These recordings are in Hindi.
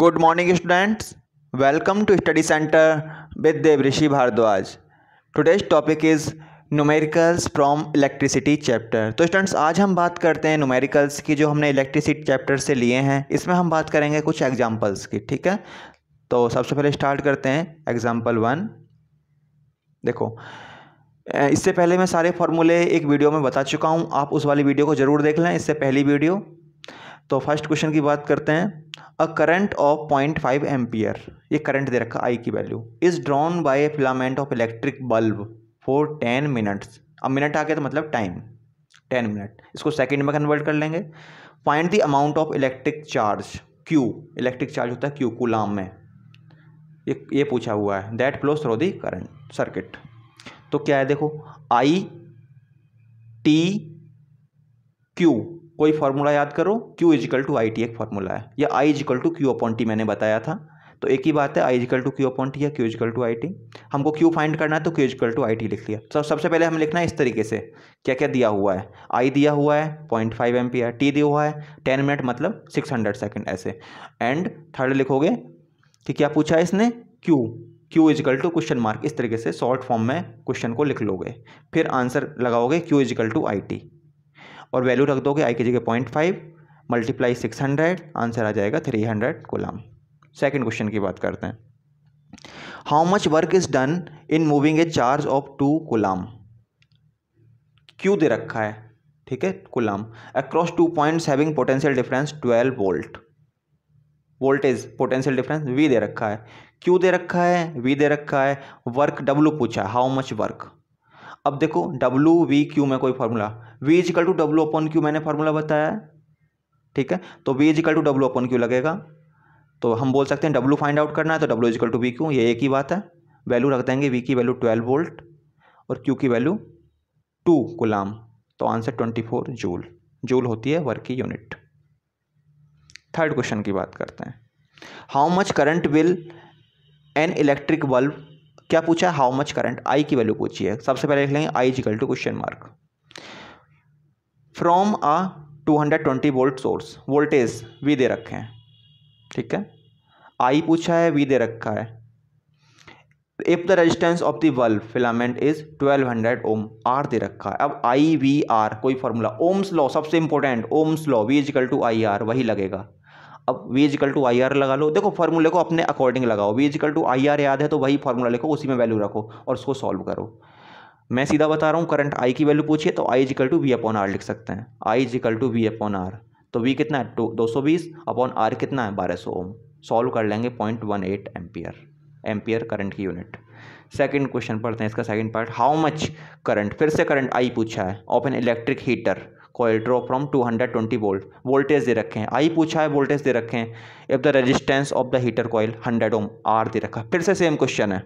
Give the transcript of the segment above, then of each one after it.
good morning students welcome to study centre with Dev Rishi Bhardwaj today's topic is numericals from electricity chapter तो स्टूडेंट्स आज हम बात करते हैं नुमेरिकल्स की जो हमने इलेक्ट्रिसिटी चैप्टर से लिए हैं इसमें हम बात करेंगे कुछ एग्जाम्पल्स की ठीक है तो सबसे पहले स्टार्ट करते हैं एग्जाम्पल वन देखो इससे पहले मैं सारे फॉर्मूले एक वीडियो में बता चुका हूँ आप उस वाली वीडियो को ज़रूर देख लें इससे पहली वीडियो तो फर्स्ट क्वेश्चन की बात करते हैं a current of point five ampere ये करंट दे रखा आई की value is drawn by a filament of electric bulb for ten minutes अब मिनट आ गया तो मतलब टाइम टेन मिनट इसको सेकेंड में कन्वर्ट कर लेंगे find the amount of electric charge Q electric charge होता है क्यू कुलाम में ये ये पूछा हुआ है that flow through the current circuit तो क्या है देखो आई टी क्यू कोई फार्मूला याद करो Q equal to I T एक फार्मूला है या I equal to Q upon T मैंने बताया था तो एक ही बात है I equal to Q upon T या Q equal to I T हमको क्यू फाइंड करना है तो Q equal to I T लिख लिया सब सबसे पहले हमें लिखना है इस तरीके से क्या क्या दिया हुआ है आई दिया हुआ है point five ampere T दिया हुआ है टेन मिनट मतलब सिक्स हंड्रेड सेकेंड ऐसे एंड थर्ड लिखोगे कि क्या पूछा है इसने Q Q equal to question mark इस तरीके से शॉर्ट फॉर्म में क्वेश्चन को लिख लोगे फिर आंसर लगाओगे Q equal to I T और वैल्यू रख दोगे आई की जगह point five multiply six hundred answer आ जाएगा three hundred coulomb second question की बात करते हैं how much work is done in moving a charge of two coulomb Q दे रखा है ठीक है coulomb across two point having potential difference twelve volt voltage potential difference V दे रखा है क्यू दे रखा है वी दे रखा है वर्क डब्ल्यू पूछा हाउ मच वर्क अब देखो डब्ल्यू वी क्यू में कोई formula V equal to W upon Q मैंने फार्मूला बताया है ठीक है तो V equal to W upon Q लगेगा तो हम बोल सकते हैं डब्ल्यू फाइंड आउट करना है तो W equal to V Q ये एक ही बात है वैल्यू रख देंगे वी की वैल्यू ट्वेल्व वोल्ट और क्यू की वैल्यू टू गुलाम तो answer twenty four joule joule होती है वर्क की यूनिट थर्ड क्वेश्चन की बात करते हैं how much current will an electric bulb क्या पूछा है हाउ मच करंट आई की वैल्यू पूछी है सबसे पहले लिख लेंगे I equal to question mark from a 220 volt source voltage V दे रखे हैं ठीक है आई पूछा है वी दे रखा है if the resistance of the bulb filament is 1200 ohm R दे रखा है अब आई वी आर कोई फॉर्मूला ओम्स लॉ सबसे important ohm's law V equal to I R वही लगेगा अब वी टू आई लगा लो देखो फार्मूले को अपने अकॉर्डिंग लगाओ V equal to I R याद है तो वही फार्मूला लिखो उसी में वैल्यू रखो और उसको सॉल्व करो मैं सीधा बता रहा हूँ करंट आई की वैल्यू पूछिए तो I equal to V upon R लिख सकते हैं I equal to V upon R तो वी कितना है दो सौ बीस अपॉन आर कितना है बारह सौ ओम सॉल्व कर लेंगे point one eight ampere ampere current की यूनिट सेकंड क्वेश्चन पढ़ते हैं इसका second part how much current फिर से करंट आई पूछा है of an electric heater coil draw from 220 volt voltage दे रखे हैं आई पूछा है वोल्टेज दे रखे हैं if the resistance of the heater coil 100 ohm R दे रखा फिर से सेम क्वेश्चन है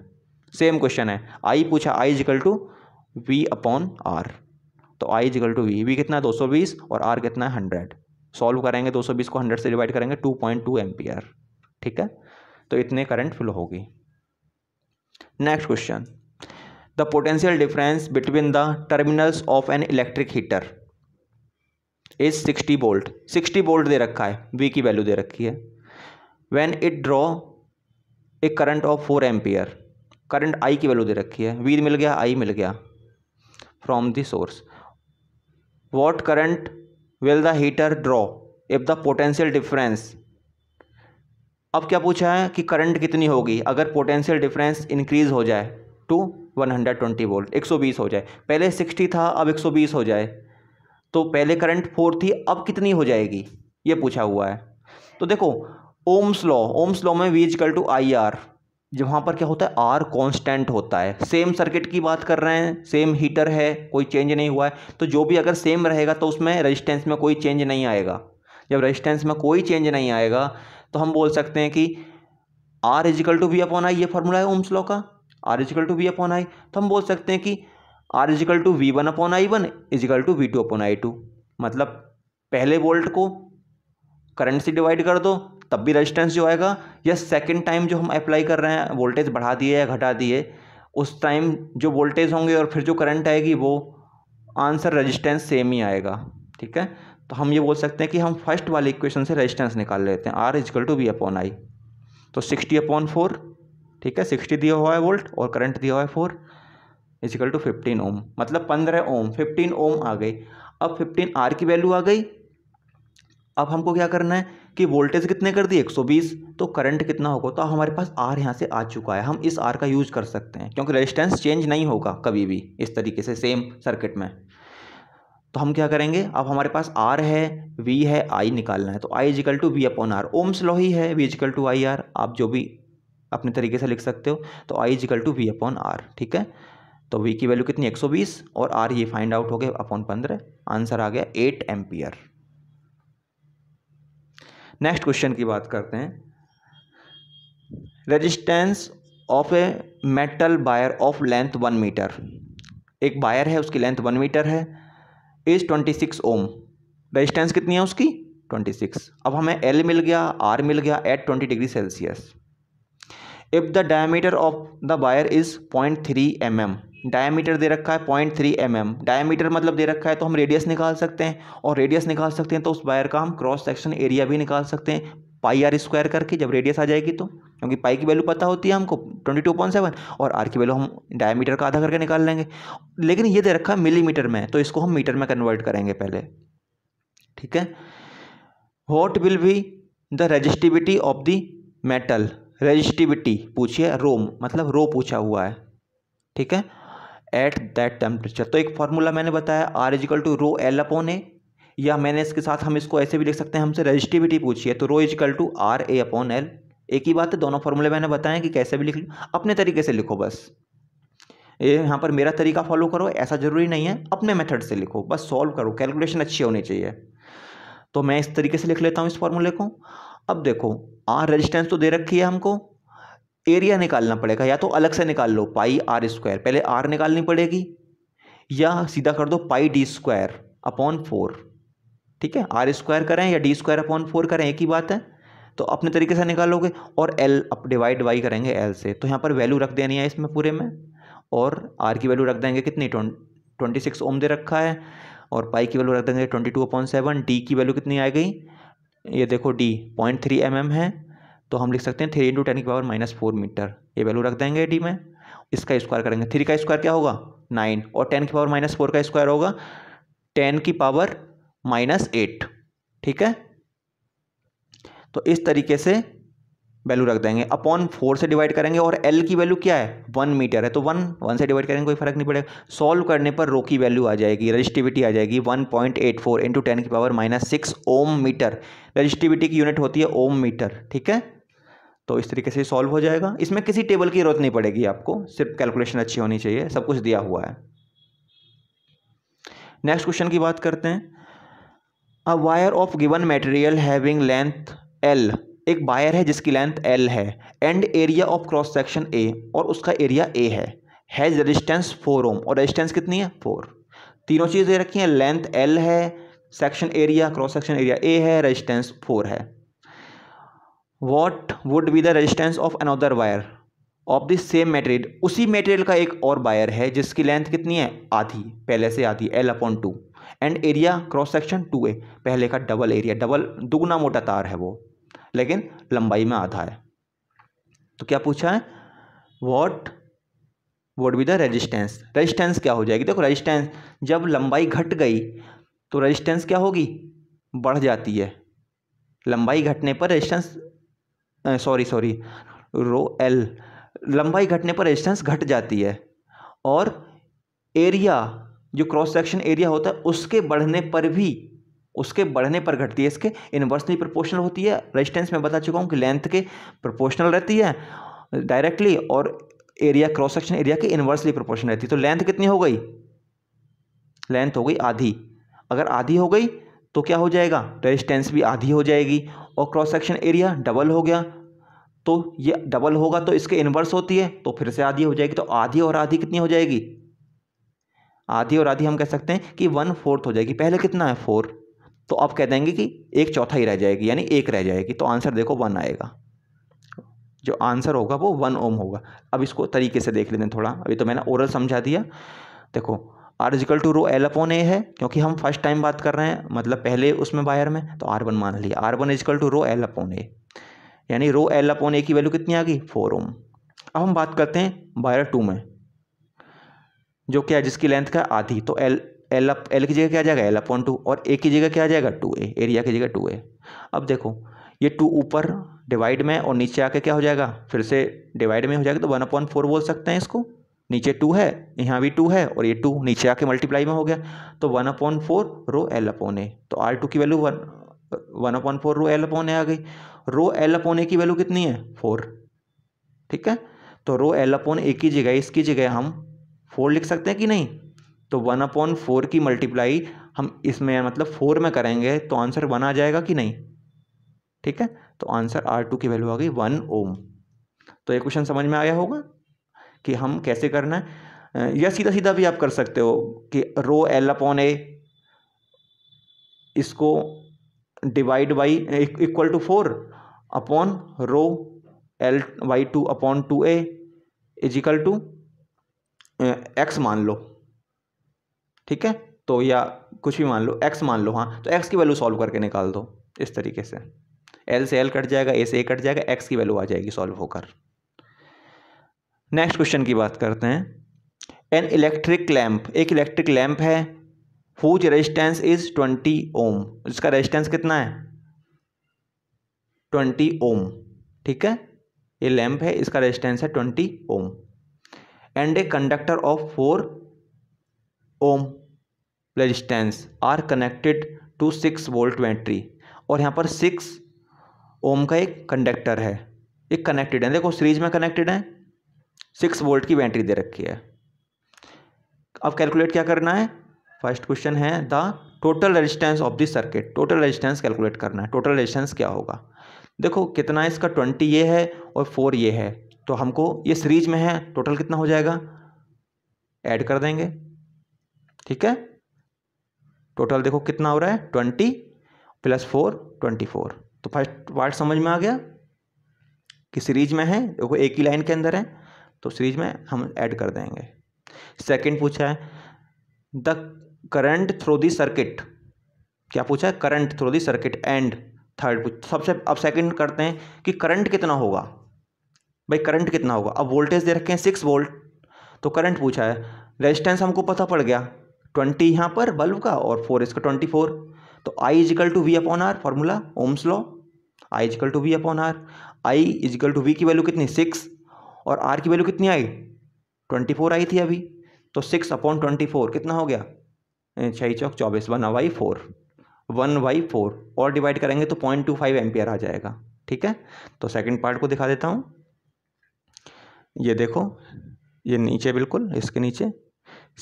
सेम क्वेश्चन है आई पूछा आई equal to V upon R तो I equal to V V कितना है दो और आर कितना है हंड्रेड सॉल्व करेंगे 220 को 100 से डिवाइड करेंगे 2.2 पॉइंट ठीक है तो इतने करंट फ्लो होगी next question the potential difference between the terminals of an electric heater is sixty volt sixty volt दे रखा है वी की वैल्यू दे रखी है when it draw a current of four ampere current I की वैल्यू दे रखी है वी मिल गया आई मिल गया from the source what current will the heater draw if the potential difference अब क्या पूछा है कि करंट कितनी होगी अगर पोटेंशियल डिफरेंस इंक्रीज हो जाए टू 120 वोल्ट बीस हो जाए पहले 60 था अब 120 हो जाए तो पहले करंट फोर थी अब कितनी हो जाएगी ये पूछा हुआ है तो देखो ओम्स लॉ ओम्स लॉ में V equal to I R वहाँ पर क्या होता है आर कांस्टेंट होता है सेम सर्किट की बात कर रहे हैं सेम हीटर है कोई चेंज नहीं हुआ है तो जो भी अगर सेम रहेगा तो उसमें रेजिस्टेंस में कोई चेंज नहीं आएगा जब रेजिस्टेंस में कोई चेंज नहीं आएगा तो हम बोल सकते हैं कि R equal to V upon I ये फॉर्मूला है ओम्स लॉ का R equal to V upon I तो हम बोल सकते हैं कि R equal to V one upon I one equal to V two upon I two मतलब पहले वोल्ट को करंट से डिवाइड कर दो तब भी रेजिस्टेंस जो आएगा या सेकेंड टाइम जो हम अप्लाई कर रहे हैं वोल्टेज बढ़ा दिए या घटा दिए उस टाइम जो वोल्टेज होंगे और फिर जो करंट आएगी वो आंसर रेजिस्टेंस सेम ही आएगा ठीक है तो हम ये बोल सकते हैं कि हम फर्स्ट वाले इक्वेशन से रेजिस्टेंस निकाल लेते हैं R equal to V upon I तो सिक्सटी अपॉन फोर ठीक है सिक्सटी दिया हुआ है वोल्ट और करंट दिया हुआ है four equal to fifteen ohm मतलब पंद्रह ओम फिफ्टीन ओम आ गई अब फिफ्टीन आर की वैल्यू आ गई अब हमको क्या करना है कि वोल्टेज कितने कर दिए 120 तो करंट कितना होगा तो हमारे पास आर यहाँ से आ चुका है हम इस आर का यूज कर सकते हैं क्योंकि रेजिस्टेंस चेंज नहीं होगा कभी भी इस तरीके से सेम सर्किट में तो हम क्या करेंगे अब हमारे पास आर है वी है आई निकालना है तो I equal to V upon R ohm's law ही है V equal to I R आप जो भी अपने तरीके से लिख सकते हो तो I equal to V upon R ठीक है तो वी की वैल्यू कितनी 120 और आर ये फाइंड आउट हो गए अपॉन पंद्रह आंसर आ गया एट एम्पियर नेक्स्ट क्वेश्चन की बात करते हैं resistance of a metal wire of length one metre एक बायर है उसकी लेंथ वन मीटर है is twenty six ohm resistance कितनी है उसकी ट्वेंटी सिक्स अब हमें एल मिल गया आर मिल गया at twenty degree Celsius if the diameter of the wire is point three M M diameter दे रखा है point three M M diameter मतलब दे रखा है तो हम रेडियस निकाल सकते हैं और रेडियस निकाल सकते हैं तो उस वायर का हम क्रॉस सेक्शन एरिया भी निकाल सकते हैं पाई आर स्क्वायर करके जब रेडियस आ जाएगी तो क्योंकि पाई की वैल्यू पता होती है हमको ट्वेंटी टू पॉइंट सेवन और आर की वैल्यू हम डायमीटर का आधा करके निकाल लेंगे लेकिन ये दे रखा है मिलीमीटर में तो इसको हम मीटर में कन्वर्ट करेंगे पहले ठीक है what will be the resistivity of the metal resistivity पूछिए रोम मतलब रो पूछा हुआ है ठीक है एट दैट टेम्परेचर तो एक फार्मूला मैंने बताया R equal to rho L upon A या मैंने इसके साथ हम इसको ऐसे भी लिख सकते हैं हमसे रजिस्टिविटी पूछी है तो rho equal to R A upon L एक ही बात है दोनों फार्मूले मैंने बताया कि कैसे भी लिख लो अपने तरीके से लिखो बस ये यहाँ पर मेरा तरीका फॉलो करो ऐसा ज़रूरी नहीं है अपने मेथड से लिखो बस सॉल्व करो कैलकुलेशन अच्छी होनी चाहिए तो मैं इस तरीके से लिख लेता हूँ इस फॉर्मूले को अब देखो आर रेजिस्टेंस तो दे रखी है हमको एरिया निकालना पड़ेगा या तो अलग से निकाल लो पाई आर स्क्वायर पहले आर निकालनी पड़ेगी या सीधा कर दो pi D square upon four ठीक है आर स्क्वायर करें या डी स्क्वायर अपॉन फोर करें एक ही बात है तो अपने तरीके से निकालोगे और एल अप डिवाइड वाई करेंगे एल से तो यहाँ पर वैल्यू रख देनी है इसमें पूरे में और आर की वैल्यू रख देंगे कितनी ट्वेंटी सिक्स ओम दे रखा है और पाई की वैल्यू रख देंगे twenty two point seven D की वैल्यू कितनी आ गई ये देखो D point three M M है तो हम लिख सकते हैं थ्री इंटू टेन की पावर माइनस फोर मीटर ये वैल्यू रख देंगे डी में इसका स्क्वायर करेंगे थ्री का स्क्वायर क्या होगा नाइन और टेन की पावर माइनस फोर का स्क्वायर होगा टेन की पावर माइनस एट ठीक है तो इस तरीके से वैल्यू रख देंगे अपॉन फोर से डिवाइड करेंगे और एल की वैल्यू क्या है वन मीटर है तो वन वन से डिवाइड करेंगे कोई फर्क नहीं पड़ेगा सॉल्व करने पर रो की वैल्यू आ जाएगी रजिस्टिविटी आ जाएगी one point eight four into ten की power minus six ohm metre resistivity की यूनिट होती है ओम मीटर ठीक है तो इस तरीके से सॉल्व हो जाएगा इसमें किसी टेबल की जरूरत नहीं पड़ेगी आपको सिर्फ कैलकुलेशन अच्छी होनी चाहिए सब कुछ दिया हुआ है नेक्स्ट क्वेश्चन की बात करते हैं a wire of given material having length L एक वायर है जिसकी लेंथ एल है and area of cross section A और उसका एरिया ए है हैज रेजिस्टेंस फोर ओम और रेजिस्टेंस कितनी है फोर तीनों चीज़ रखी हैं लेंथ एल है section area cross section area A है रेजिस्टेंस फोर है what would be the resistance of another wire of the same material उसी मेटेरियल का एक और वायर है जिसकी लेंथ कितनी है आधी पहले से आधी L upon two and area cross section two A पहले का डबल एरिया डबल दुगुना मोटा तार है वो लेकिन लंबाई में आधा है तो क्या पूछा है what would be the resistance resistance क्या हो जाएगी देखो रजिस्टेंस जब लंबाई घट गई तो रजिस्टेंस क्या होगी बढ़ जाती है लंबाई घटने पर resistance sorry sorry rho L लंबाई घटने पर रेजिस्टेंस घट जाती है और एरिया जो क्रॉस सेक्शन एरिया होता है उसके बढ़ने पर भी उसके बढ़ने पर घटती है इसके इन्वर्सली प्रोपोर्शनल होती है रेजिस्टेंस मैं बता चुका हूँ कि लेंथ के प्रोपोर्शनल रहती है डायरेक्टली और एरिया क्रॉस सेक्शन एरिया के इन्वर्सली प्रोपोर्शनल रहती है तो लेंथ कितनी हो गई लेंथ हो गई आधी अगर आधी हो गई तो क्या हो जाएगा रेजिस्टेंस भी आधी हो जाएगी और क्रॉस सेक्शन एरिया डबल हो गया तो ये डबल होगा तो इसके इन्वर्स होती है तो फिर से आधी हो जाएगी तो आधी और आधी कितनी हो जाएगी आधी और आधी हम कह सकते हैं कि वन फोर्थ हो जाएगी पहले कितना है फोर तो आप कह देंगे कि एक चौथा ही रह जाएगी यानी एक रह जाएगी तो आंसर देखो वन आएगा जो आंसर होगा वो वन ओम होगा अब इसको तरीके से देख लेते हैं थोड़ा अभी तो मैंने ओरल समझा दिया देखो R equal to rho L upon A है क्योंकि हम फर्स्ट टाइम बात कर रहे हैं मतलब पहले उसमें बायर में तो आर वन मान लिया R one equal to rho L upon A यानी रो एल अपॉन ए की वैल्यू कितनी आ गई फोर ओम अब हम बात करते हैं बायर टू में जो क्या जिसकी लेंथ का आधी तो एल एल अप एल की जगह क्या आ जाएगा एल अपॉन टू और ए की जगह क्या आ जाएगा टू ए एरिया की जगह टू ए अब देखो ये टू ऊपर डिवाइड में और नीचे आके क्या हो जाएगा फिर से डिवाइड में हो जाएगा तो वन अपॉइंट फोर बोल सकते हैं इसको नीचे टू है यहाँ भी टू है और ये टू नीचे आके मल्टीप्लाई में हो गया तो one upon four rho L upon A तो आर टू की value one one upon four rho L upon A आ गई रो एल अपोन ए की वैल्यू कितनी है फोर ठीक है तो रो एल अपोन ए की जगह इसकी जगह हम फोर लिख सकते हैं कि नहीं तो वन अपॉन फोर की मल्टीप्लाई हम इसमें मतलब फोर में करेंगे तो आंसर वन आ जाएगा कि नहीं ठीक है तो आंसर आर टू की वैल्यू आ गई वन ओम तो ये क्वेश्चन समझ में आया होगा कि हम कैसे करना है या सीधा सीधा भी आप कर सकते हो कि रो एल अपॉन ए इसको divide by equal to four upon rho L by two upon two A equal to X मान लो ठीक है तो या कुछ भी मान लो एक्स मान लो हाँ तो एक्स की वैल्यू सॉल्व करके निकाल दो इस तरीके से एल से एल कट जाएगा ए से ए कट जाएगा एक्स की वैल्यू आ जाएगी सॉल्व होकर नेक्स्ट क्वेश्चन की बात करते हैं एन इलेक्ट्रिक लैम्प एक इलेक्ट्रिक लैम्प है whose resistance is twenty ohm इसका रेजिस्टेंस कितना है ट्वेंटी ओम ठीक है ये लैम्प है इसका रेजिस्टेंस है twenty ohm and a conductor of four ohm resistance are connected to six volt battery और यहाँ पर सिक्स ओम का एक कंडक्टर है एक कनेक्टेड है देखो सीरीज में कनेक्टेड है सिक्स वोल्ट की बैटरी दे रखी है अब कैलकुलेट क्या करना है फर्स्ट क्वेश्चन है the total resistance of this circuit total resistance calculate करना है टोटल रेजिस्टेंस क्या होगा देखो कितना इसका ट्वेंटी ये है और फोर ये है तो हमको ये सीरीज में है टोटल कितना हो जाएगा ऐड कर देंगे ठीक है टोटल देखो कितना हो रहा है twenty plus four twenty four तो फर्स्ट पार्ट समझ में आ गया कि सीरीज में है देखो एक ही लाइन के अंदर है तो सीरीज में हम ऐड कर देंगे सेकंड पूछा है the current through the circuit क्या पूछा है current through the circuit and third सबसे अब सेकंड करते हैं कि करंट कितना होगा भाई करंट कितना होगा अब वोल्टेज दे रखे हैं सिक्स वोल्ट तो करंट पूछा है रेजिस्टेंस हमको पता पड़ गया ट्वेंटी यहाँ पर बल्ब का और फोर इसका ट्वेंटी फोर तो I equal to V upon R formula ohms law I equal to V upon R I equal to V की वैल्यू कितनी सिक्स और आर की वैल्यू कितनी आई ट्वेंटी फोर आई थी अभी तो सिक्स अपॉन ट्वेंटी फोर कितना हो गया छः चौक चौबीस one by four one by four और डिवाइड करेंगे तो पॉइंट टू फाइव एम्पियर आ जाएगा ठीक है तो सेकंड पार्ट को दिखा देता हूँ ये देखो ये नीचे बिल्कुल इसके नीचे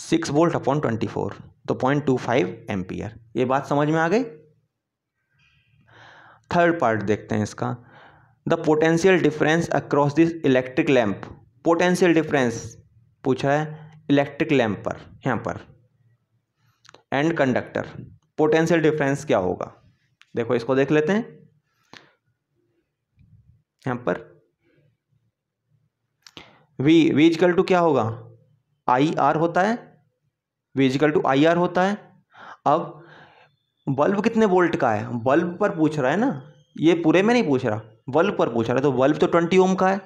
six volt upon twenty four तो पॉइंट टू फाइव एम्पियर ये बात समझ में आ गई थर्ड पार्ट देखते हैं इसका the potential difference across this electric lamp potential difference पूछा है इलेक्ट्रिक लैम्प पर यहाँ पर एंड कंडक्टर पोटेंशियल डिफरेंस क्या होगा देखो इसको देख लेते हैं यहाँ पर वी वीजिकल इजकल टू क्या होगा आई आर होता है V equal to I R होता है अब बल्ब कितने वोल्ट का है बल्ब पर पूछ रहा है ना ये पूरे में नहीं पूछ रहा बल्ब पर पूछा रहे तो बल्ब तो ट्वेंटी ओम का है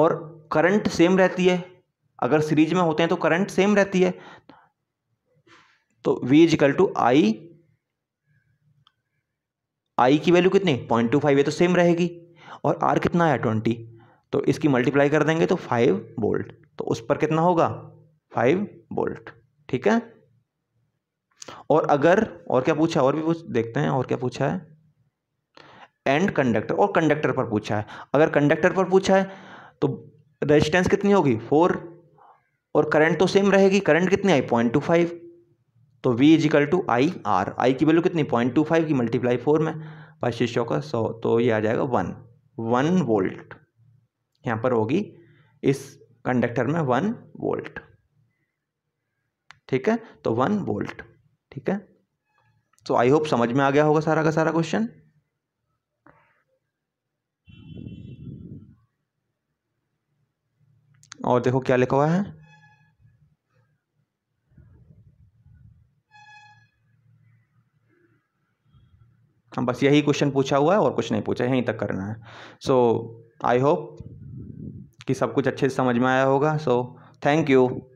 और करंट सेम रहती है अगर सीरीज में होते हैं तो करंट सेम रहती है तो V equal to I I की वैल्यू कितनी पॉइंट टू फाइव ये तो सेम रहेगी और आर कितना है ट्वेंटी तो इसकी मल्टीप्लाई कर देंगे तो फाइव बोल्ट तो उस पर कितना होगा फाइव बोल्ट ठीक है और अगर और क्या पूछा और भी पूछ देखते हैं और क्या पूछा है एंड कंडक्टर और कंडक्टर पर पूछा है अगर कंडक्टर पर पूछा है तो रेजिस्टेंस कितनी होगी फोर और करंट तो सेम रहेगी करंट कितनी आई पॉइंट टू फाइव तो V is equal to I R I की वैल्यू कितनी पॉइंट टू फाइव की मल्टीप्लाई फोर में पच्चीस चौका सौ तो ये आ जाएगा वन वन वोल्ट यहाँ पर होगी इस कंडक्टर में वन वोल्ट ठीक है तो वन वोल्ट ठीक है तो आई होप समझ में आ गया होगा सारा का सारा क्वेश्चन और देखो क्या लिखा हुआ है हम हाँ, बस यही क्वेश्चन पूछा हुआ है और कुछ नहीं पूछा यहीं तक करना है सो आई होप कि सब कुछ अच्छे से समझ में आया होगा सो थैंक यू